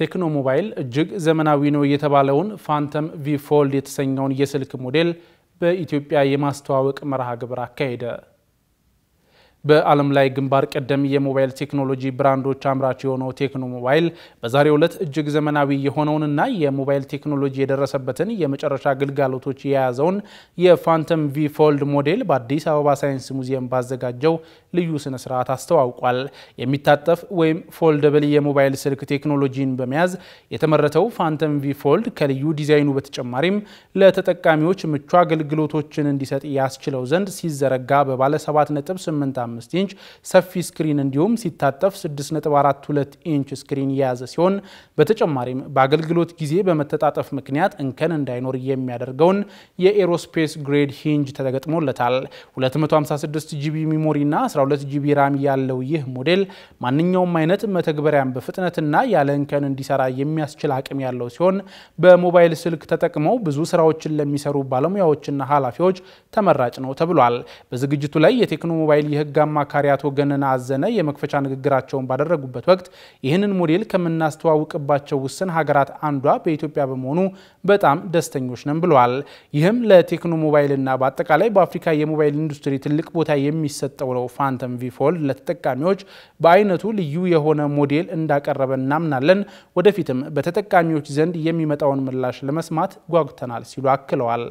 ቴክኖ ሞባይል እጅግ ዘመናዊ ነው የተባለውን ፋንተም ቪ ፎልድ የተሰኘውን የስልክ ሞዴል በኢትዮጵያ የማስተዋወቅ መርሃ ግብር አካሄደ። በዓለም ላይ ግንባር ቀደም የሞባይል ቴክኖሎጂ ብራንዶች አምራች የሆነው ቴክኖ ሞባይል በዛሬው ዕለት እጅግ ዘመናዊ የሆነውንና የሞባይል ቴክኖሎጂ የደረሰበትን የመጨረሻ ግልጋሎቶች የያዘውን የፋንተም ቪ ፎልድ ሞዴል በአዲስ አበባ ሳይንስ ሙዚየም ባዘጋጀው ልዩ ስነ ስርዓት አስተዋውቋል። የሚታጠፍ ወይም ፎልደብል የሞባይል ስልክ ቴክኖሎጂን በመያዝ የተመረተው ፋንተም ቪ ፎልድ ከልዩ ዲዛይኑ በተጨማሪም ለተጠቃሚዎች ምቹ አገልግሎቶችን እንዲሰጥ ያስችለው ዘንድ ሲዘረጋ በባለ 7.8 5 ኢንች ሰፊ ስክሪን እንዲሁም ሲታጠፍ 6.42 ኢንች ስክሪን የያዘ ሲሆን በተጨማሪም በአገልግሎት ጊዜ በመተጣጠፍ ምክንያት እንከን እንዳይኖር የሚያደርገውን የኤሮስፔስ ግሬድ ሂንጅ ተገጥሞለታል። 256 ጂቢ ሚሞሪ እና 12 ጂቢ ራም ያለው ይህ ሞዴል ማንኛውም አይነት መተግበሪያን በፍጥነትና ያለ እንከን እንዲሰራ የሚያስችል አቅም ያለው ሲሆን በሞባይል ስልክ ተጠቅመው ብዙ ስራዎችን ለሚሰሩ ባለሙያዎችና ኃላፊዎች ተመራጭ ነው ተብሏል። በዝግጅቱ ላይ የቴክኖ ሞባይል የህግ አማካሪ አቶ ገነና አዘነ የመክፈቻ ንግግራቸውን ባደረጉበት ወቅት ይህንን ሞዴል ከምናስተዋውቅባቸው ውስን ሀገራት አንዷ በኢትዮጵያ በመሆኑ በጣም ደስተኞች ነን ብለዋል። ይህም ለቴክኖ ሞባይልና በአጠቃላይ በአፍሪካ የሞባይል ኢንዱስትሪ ትልቅ ቦታ የሚሰጠው ነው። ፋንተም ቪፎል ለተጠቃሚዎች በአይነቱ ልዩ የሆነ ሞዴል እንዳቀረበ እናምናለን። ወደፊትም በተጠቃሚዎች ዘንድ የሚመጣውን ምላሽ ለመስማት ጓጉተናል ሲሉ አክለዋል።